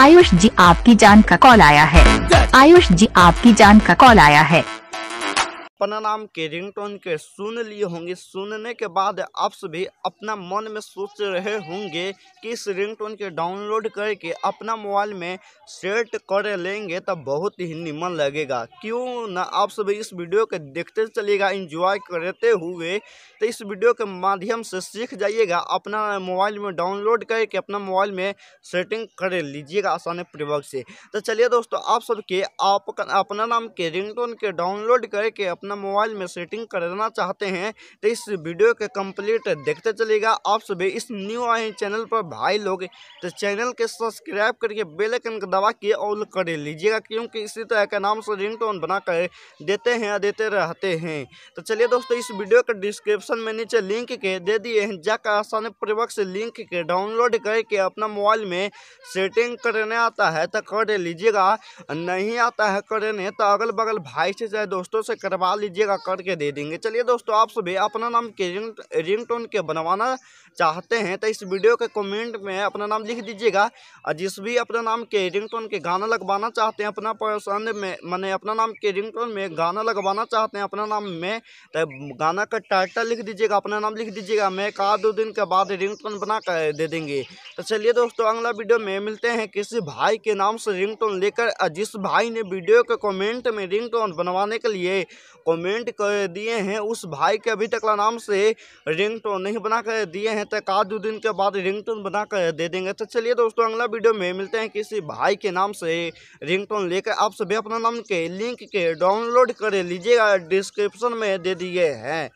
आयुष जी आपकी जान का कॉल आया है आयुष जी आपकी जान का कॉल आया है अपना नाम के रिंगटोन के सुन लिए होंगे सुनने के बाद आप सभी अपना मन में सोच रहे होंगे कि इस रिंगटोन के डाउनलोड करके अपना मोबाइल में सेट कर लेंगे तब तो बहुत ही निमन लगेगा क्यों ना आप सभी इस वीडियो को देखते चलिएगा इंजॉय करते हुए तो इस वीडियो के माध्यम से सीख जाइएगा अपना मोबाइल में डाउनलोड करके अपना मोबाइल में सेटिंग कर लीजिएगा आसानी पूर्वक से तो चलिए दोस्तों आप सबके आप अपना नाम के रिंगटोन के डाउनलोड करके अपना अपना मोबाइल में सेटिंग करना चाहते हैं तो इस वीडियो के कंप्लीट देखते चलेगा आप सभी इस न्यू आए चैनल पर भाई लोग तो चैनल के सब्सक्राइब करके बेलकन का दबा के ऑल कर लीजिएगा क्योंकि इसी तरह का नाम से रिंग टोन बनाकर देते हैं देते रहते हैं तो चलिए दोस्तों इस वीडियो के डिस्क्रिप्शन में नीचे लिंक के दे दिए हैं जाकर आसानी पूर्वक से लिंक के डाउनलोड करके अपना मोबाइल में सेटिंग करने आता है तो कर लीजिएगा नहीं आता है करने तो अगल बगल भाई से चाहे दोस्तों से करवा लीजिएगा करके दे देंगे चलिए दोस्तों आप सभी अपना नाम के रिंग रिंग टोन के बनवाना चाहते हैं तो इस वीडियो के कमेंट में अपना नाम लिख दीजिएगा और जिस भी अपना नाम के रिंग टोन के गाना लगवाना चाहते हैं अपना पसंद में मैंने अपना नाम के रिंग टोन में गाना लगवाना चाहते हैं अपना नाम में तो गाना का टाइटल लिख दीजिएगा अपना नाम लिख दीजिएगा मैं कहा दो दिन के बाद रिंग टोन बना कर दे देंगे तो चलिए दोस्तों अगला वीडियो में मिलते हैं किसी भाई के नाम से रिंग लेकर जिस भाई ने वीडियो के कमेंट में रिंग बनवाने के लिए कमेंट कर दिए हैं उस भाई के अभी तक नाम से रिंगटोन नहीं बना कर दिए हैं तो का दो दिन के बाद रिंगटोन बना कर दे देंगे तो चलिए दोस्तों अगला वीडियो में मिलते हैं किसी भाई के नाम से रिंगटोन लेकर आप सभी अपना नाम के लिंक के डाउनलोड कर लीजिएगा डिस्क्रिप्शन में दे दिए हैं